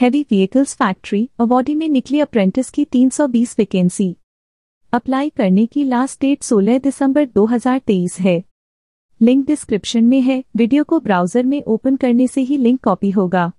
heavy vehicles factory awardee में निकली apprentice की 320 वैकेंसी अप्लाई करने की लास्ट डेट 16 दिसंबर 2023 है लिंक डिस्क्रिप्शन में है वीडियो को ब्राउजर में ओपन करने से ही लिंक कॉपी होगा